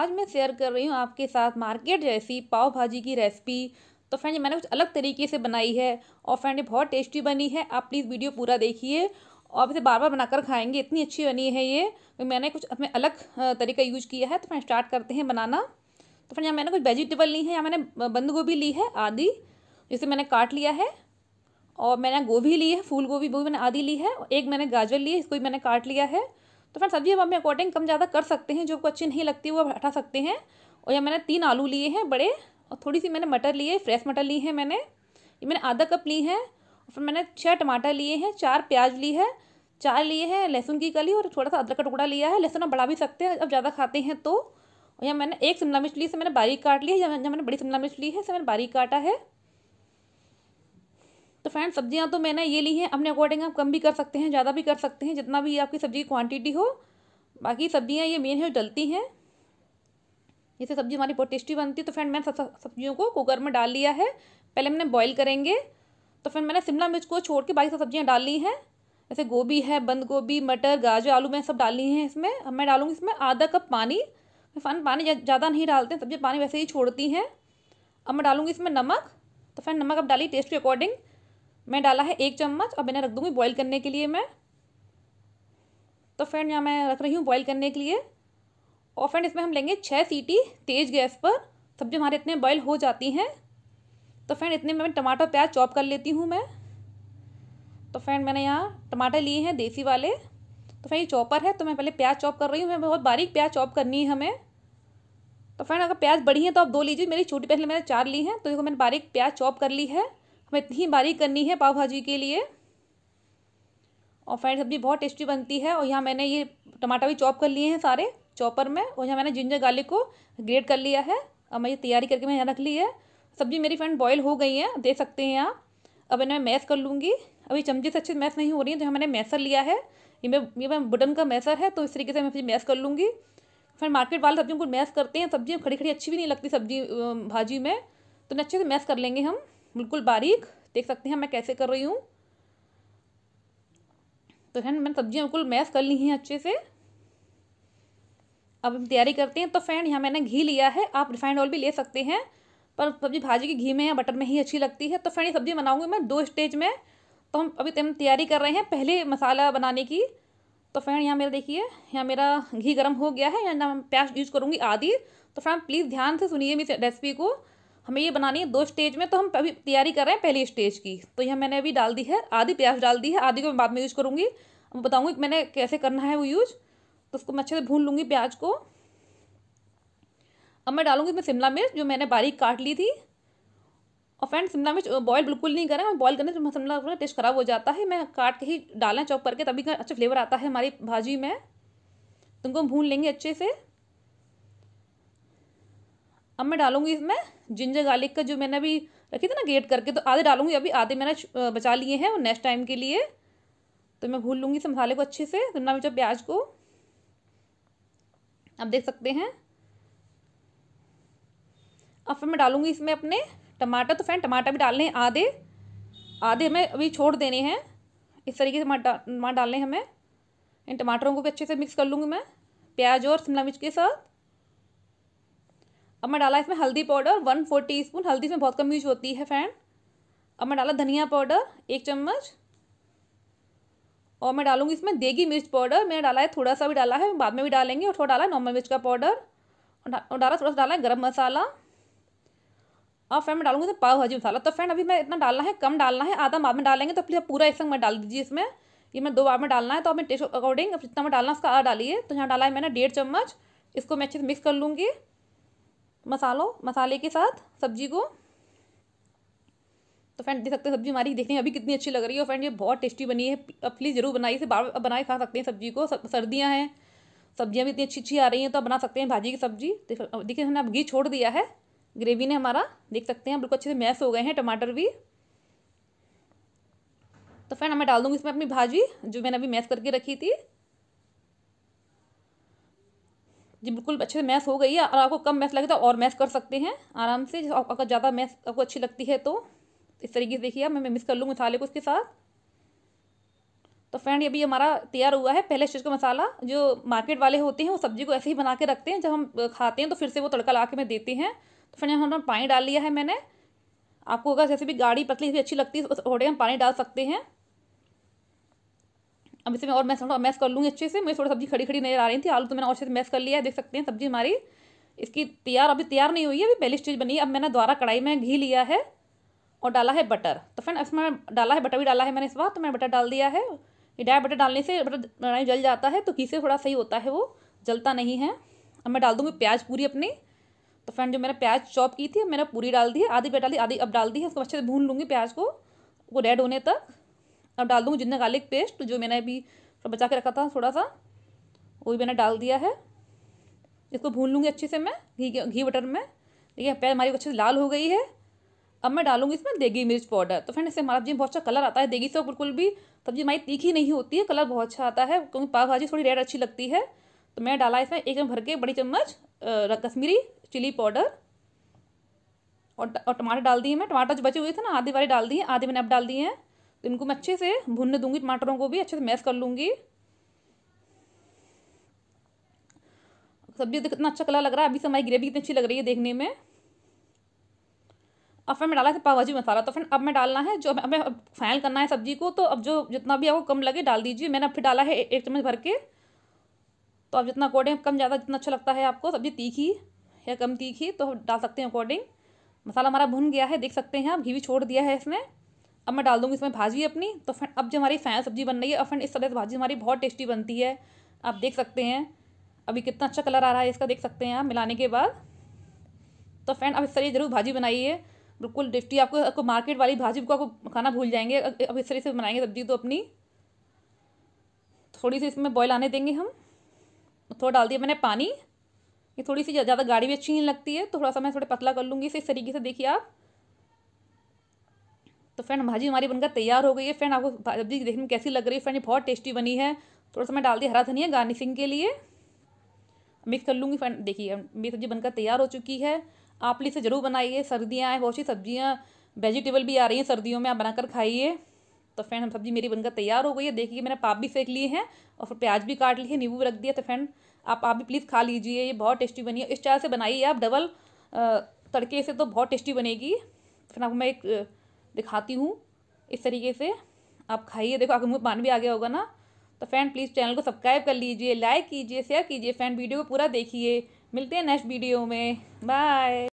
आज मैं शेयर कर रही हूँ आपके साथ मार्केट जैसी पाव भाजी की रेसिपी तो फ्रेंड मैंने कुछ अलग तरीके से बनाई है और फ्रेंड ये बहुत टेस्टी बनी है आप प्लीज़ वीडियो पूरा देखिए और आप इसे बार बार बनाकर खाएंगे इतनी अच्छी बनी है ये तो मैंने कुछ अपने अलग तरीका यूज किया है तो फ्रेंड स्टार्ट करते हैं बनाना तो फ्रेंड यहाँ मैंने कुछ वेजिटेबल ली है या मैंने बंद गोभी ली है आधी जिसे मैंने काट लिया है और मैंने गोभी ली है फूल गोभी वो मैंने आधी ली है एक मैंने गाजर ली है इसको भी मैंने काट लिया है तो फ्रेंड्स सब्जी हम अकॉर्डिंग कम ज़्यादा कर सकते हैं जो आपको अच्छी नहीं लगती वो हटा सकते हैं और यहाँ मैंने तीन आलू लिए हैं बड़े और थोड़ी सी मैंने मटर लिए फ्रेश मटर ली है मैंने ये मैंने आधा कप ली है और फिर मैंने छः टमाटर लिए हैं चार प्याज ली है चार लिए हैं लहसुन की कली और थोड़ा सा अदरक का टुकड़ा लिया है लहसुन आप बढ़ा भी सकते हैं अब ज़्यादा खाते हैं तो और यहाँ मैंने एक शिमला मिर्च ली से मैंने बारीक काट ली है या मैंने बड़ी शिमला मिर्च ली है इसे मैंने बारीक काटा है फ्रेंड सब्जियां तो मैंने ये ली हैं अपने अकॉर्डिंग आप कम भी कर सकते हैं ज़्यादा भी कर सकते हैं जितना भी आपकी सब्जी की क्वांटिटी हो बाकी सब्जियां ये मेन है जो डलती हैं जैसे सब्जी हमारी बहुत टेस्टी बनती है तो फ्रेंड मैंने सब्जियों को कुकर में डाल लिया है पहले हमने बॉईल करेंगे तो फिर मैंने शिमला मिर्च को छोड़ के बाकी सब सब्जियाँ डाल ली हैं जैसे गोभी है बंद गोभी मटर गाजर आलू मैं सब डाल ली हैं इसमें अब मैं डालूँगी इसमें आधा कप पानी फन पानी ज़्यादा नहीं डालते सब्जी पानी वैसे ही छोड़ती हैं अब मैं डालूँगी इसमें नमक तो फिर नमक अब डाली टेस्ट के अकॉर्डिंग મેં ડાલા હૈ એક ચમચ ઓર મેને રખ દુંગી બોઈલ કરને કે લિયે મે તો ફ્રેન્ડ યહ મે રખ રહી હું બોઈલ કરને કે લિયે ઓર ફ્રેન્ડ ઇસમે હમ લેંગે 6 સીટી તેજ ગેસ પર સબજે હમારે ઇતને બોઈલ હો જાતી હૈ તો ફ્રેન્ડ ઇતને મે મે ટમાટો પ્યાજ ચોપ કર લેતી હું મે તો ફ્રેન્ડ મેને યહ ટમાટા લીયે હે દેશી વાલે તો ફ્રેન્ડ યહ ચોપર હે તો મે પહેલે પ્યાજ ચોપ કર રહી હું બહોત બારીક પ્યાજ ચોપ કરની હમે તો ફ્રેન્ડ અગર પ્યાજ બડી હે તો આપ દો લીજીએ મેરી ਛوٹی પહેલે મેને 4 લી હે તો દેખો મેને બારીક પ્યાજ ચોપ કર લી હૈ हमें इतनी बारीक करनी है पाव भाजी के लिए और फ्रेंड सब्जी बहुत टेस्टी बनती है और यहाँ मैंने ये टमाटर भी चॉप कर लिए हैं सारे चॉपर में और यहाँ मैंने जिंजर गार्लिक को ग्रेट कर लिया है अब मैं ये तैयारी करके मैं यहाँ रख ली है सब्जी मेरी फ्रेंड बॉयल हो गई है देख सकते हैं आप अब इन्हें मैस कर लूँगी अभी चमचे से अच्छे मैस नहीं हो रही है तो मैंने मैसर लिया है ये मैं ये मैं बुडन का मैसर है तो इस तरीके से मैं सब्जी मैस कर लूँगी फिर मार्केट वाले सब्जियों को मैस करते हैं सब्जी खड़ी खड़ी अच्छी भी नहीं लगती सब्जी भाजी में तो अच्छे से मैस कर लेंगे हम बिल्कुल बारीक देख सकते हैं मैं कैसे कर रही हूँ तो फ्रेंड मैंने सब्जियाँ बिल्कुल मैश कर ली हैं अच्छे से अब हम तैयारी करते हैं तो फ्रेंड यहाँ मैंने घी लिया है आप रिफाइंड ऑयल भी ले सकते हैं पर सब्जी भाजी के घी में या बटर में ही अच्छी लगती है तो फ्रेंड ये सब्ज़ी बनाऊँगी मैं दो स्टेज में तो हम अभी हम तैयारी कर रहे हैं पहले मसाला बनाने की तो फ्रेंड यहाँ मेरा देखिए यहाँ मेरा घी गर्म हो गया है यहाँ प्याज यूज करूँगी आधी तो फ्रेंड प्लीज़ ध्यान से सुनिए मेरी रेसिपी को हमें ये बनानी है दो स्टेज में तो हम अभी तैयारी कर रहे हैं पहली स्टेज की तो यह मैंने अभी डाल दी है आधी प्याज डाल दी है आधी को मैं बाद में यूज़ करूँगी अब बताऊँगी मैंने कैसे करना है वो यूज़ तो उसको मैं अच्छे से भून लूँगी प्याज को अब मैं डालूँगी इसमें शिमला मिर्च जो मैंने बारीक काट ली थी और फ्रेंड शिमला मिर्च बॉयल बिल्कुल नहीं करें बॉयल करने से शिमला मिर्च टेस्ट खराब हो जाता है मैं काट के ही डालें चॉप करके तभी अच्छा फ्लेवर आता है हमारी भाजी में तुमको तो भून लेंगे अच्छे से अब मैं डालूंगी इसमें जिंजर गार्लिक का जो मैंने अभी रखी थी ना ग्रेट करके तो आधे डालूंगी अभी आधे मैंने बचा लिए हैं और नेक्स्ट टाइम के लिए तो मैं भूल लूँगी इस मसाले को अच्छे से शिमला मिर्च प्याज को आप देख सकते हैं अब फिर मैं डालूंगी इसमें अपने टमाटर तो फैन टमाटर भी डालने हैं आधे आधे हमें अभी छोड़ देने हैं इस तरीके से टमाटर डालने हैं हमें इन टमाटरों को भी अच्छे से मिक्स कर लूँगी मैं प्याज और शिमला मिर्च के साथ अब मैं डाला इसमें हल्दी powder one four teaspoon हल्दी इसमें बहुत कम यूज होती है फ्रेंड अब मैं डाला धनिया पाउडर एक चम्मच और मैं डालूंगी इसमें देगी मिर्च पाउडर मैंने डाला है थोड़ा सा भी डाला है बाद में भी डालेंगे और थोड़ा डाला है नॉर्मल मिर्च का पाउडर और डाला थोड़ा सा डाला है गर्म मसाला और फ्रेंड मैं डालूंगी इसमें तो पाव भाजी मसाला तो फ्रेंड अभी मैं इतना डालना है कम डालना है आधा बाद में डालेंगे तो प्लीज़ आप पूरा इसमें डाल दीजिए इसमें ये मैं दो बार में डालना है तो अपने टेस्ट अकॉर्डिंग अब जितना मैं डालना उसका आ डालिए तो यहाँ डाला है मैंने डेढ़ चम्मच इसको मैं अच्छे से मिक्स कर लूँगी मसालों मसाले के साथ सब्जी को तो फ्रेंड देख सकते हैं सब्जी हमारी देखने में अभी कितनी अच्छी लग रही है और फ्रेंड ये बहुत टेस्टी बनी है अब प्लीज़ ज़रूर बनाइए इसे बार बनाए खा सकते हैं सब्जी को सर्दियाँ हैं सब्जियाँ भी इतनी अच्छी अच्छी आ रही हैं तो बना सकते हैं भाजी की सब्जी देखिए हमने अब घी छोड़ दिया है ग्रेवी ने हमारा देख सकते हैं बिल्कुल अच्छे से मैश हो गए हैं टमाटर भी तो फ्रेंड मैं डाल दूँगी इसमें अपनी भाजी जो मैंने अभी मैश करके रखी थी जी बिल्कुल अच्छे से मैथ हो गई है और आपको कम मैथ लगे तो और मैथ कर सकते हैं आराम से अगर ज़्यादा मैथ आपको अच्छी लगती है तो इस तरीके से देखिए मैं मिक्स कर लूँ मसाले को इसके साथ तो फ्रेंड अभी हमारा तैयार हुआ है पहले स्टेज का मसाला जो मार्केट वाले होते हैं वो सब्जी को ऐसे ही बना के रखते हैं जब हम खाते हैं तो फिर से वो तड़का ला के मैं देते हैं तो फ्रेंड यहाँ हमने पानी डाल लिया है मैंने आपको अगर जैसे भी गाड़ी पतली भी अच्छी लगती है ओडे हम पानी डाल सकते हैं अब इसे मैं और मैस थोड़ा मैस कर लूँगी अच्छे से मुझे थोड़ा सब्जी खड़ी खड़ी नजर आ रही थी आलू तो मैंने और अच्छे से मैस कर लिया है देख सकते हैं सब्जी हमारी इसकी तैयार अभी तैयार नहीं हुई है अभी पहली स्टेज बनी है अब मैंने दोबारा कढ़ाई में घी लिया है और डाला है बटर तो फ्रेंड इसमें डाला है बटर भी डाला है मैंने इस बार तो मैंने बटर डाल दिया है ये डाय बटर डालने से बटर बनाई जल जाता है तो घी से थोड़ा सही होता है वो जलता नहीं है अब मैं डाल दूँगी प्याज पूरी अपनी तो फ्रेंड जो मैंने प्याज चॉप की थी मैंने पूरी डाल दी है आधी प्याज डाली आधी अब डाल दी है उसको अच्छे से भून लूँगी प्याज को वो रेड होने तक अब डाल दूँगी जितना गार्लिक पेस्ट जो मैंने अभी बचा के रखा था थोड़ा सा वो भी मैंने डाल दिया है इसको भून लूँगी अच्छे से मैं घी घी बटर में देखिए प्याज हमारी अच्छे से लाल हो गई है अब मैं डालूंगी इसमें देगी मिर्च पाउडर तो फ्रेंड इससे हमारा सब्जी बहुत अच्छा कलर आता है देगी से तो बिल्कुल भी सब्जी हमारी तीखी नहीं होती है कलर बहुत अच्छा आता है क्योंकि पाव भाजी थोड़ी रेड अच्छी लगती है तो मैं डाला इसमें एक भर के बड़ी चम्मच कश्मीरी चिली पाउडर और, टमाटर डाल दिए मैं टमाटर जो बचे हुए थे ना आधी बारी डाल दिए आधे मैंने अब डाल दिए हैं इनको मैं अच्छे से भुनने दूंगी टमाटरों को भी अच्छे से मैश कर लूँगी सब्जी कितना अच्छा कलर लग रहा है अभी से हमारी ग्रेवी कितनी अच्छी लग रही है देखने में अब फिर मैं डाला था पावाजी मसाला तो फिर अब मैं डालना है जो हमें फाइनल करना है सब्जी को तो अब जो जितना भी आपको कम लगे डाल दीजिए मैंने अब फिर डाला है एक चम्मच भर के तो आप जितना अकॉर्डिंग कम ज़्यादा जितना अच्छा लगता है आपको सब्जी तीखी या कम तीखी तो डाल सकते हैं अकॉर्डिंग मसाला हमारा भुन गया है देख सकते हैं आप घी भी छोड़ दिया है इसमें अब मैं डाल दूँगी इसमें भाजी अपनी तो फ्रेंड अब जो हमारी फैन सब्जी बन रही है और फ्रेंड इस तरह से भाजी हमारी बहुत टेस्टी बनती है आप देख सकते हैं अभी कितना अच्छा कलर आ रहा है इसका देख सकते हैं आप मिलाने के बाद तो फ्रेंड अब इस तरह ज़रूर भाजी बनाइए बिल्कुल डिफ्टी आपको आपको मार्केट वाली भाजी को आपको खाना भूल जाएंगे अब इस तरह से बनाएंगे सब्जी तो अपनी थोड़ी सी इसमें बॉयल आने देंगे हम थोड़ा डाल दिया मैंने पानी ये थोड़ी सी ज़्यादा गाढ़ी भी अच्छी नहीं लगती है तो थोड़ा सा मैं थोड़ा पतला कर लूँगी इसे इस तरीके से देखिए आप तो फ्रेंड भाजी हमारी बनकर तैयार हो गई है फ्रेंड आपको सब्जी देखने में कैसी लग रही है फ्रेंड ये बहुत टेस्टी बनी है थोड़ा सा मैं डाल दी हरा धनिया गार्निशिंग के लिए मिक्स कर लूँगी फ्रेंड देखिए मेरी सब्जी बनकर तैयार हो चुकी है आप प्लीज़ से ज़रूर बनाइए सर्दियाँ हैं बहुत सी सब्जियाँ वेजिटेबल भी आ रही हैं सर्दियों में आप बनाकर खाइए तो फ्रेंड हम सब्जी मेरी बनकर तैयार हो गई है देखिए मैंने पाप भी सेक लिए हैं और फिर प्याज भी काट लिए है नींबू भी रख दिया तो फ्रेंड आप आप भी प्लीज़ खा लीजिए ये बहुत टेस्टी बनी है इस चाय से बनाइए आप डबल तड़के से तो बहुत टेस्टी बनेगी फिर आपको मैं एक दिखाती हूँ इस तरीके से आप खाइए देखो आपके मुँह पान भी आ गया होगा ना तो फ्रेंड प्लीज़ चैनल को सब्सक्राइब कर लीजिए लाइक कीजिए शेयर कीजिए फ्रेंड वीडियो को पूरा देखिए मिलते हैं नेक्स्ट वीडियो में बाय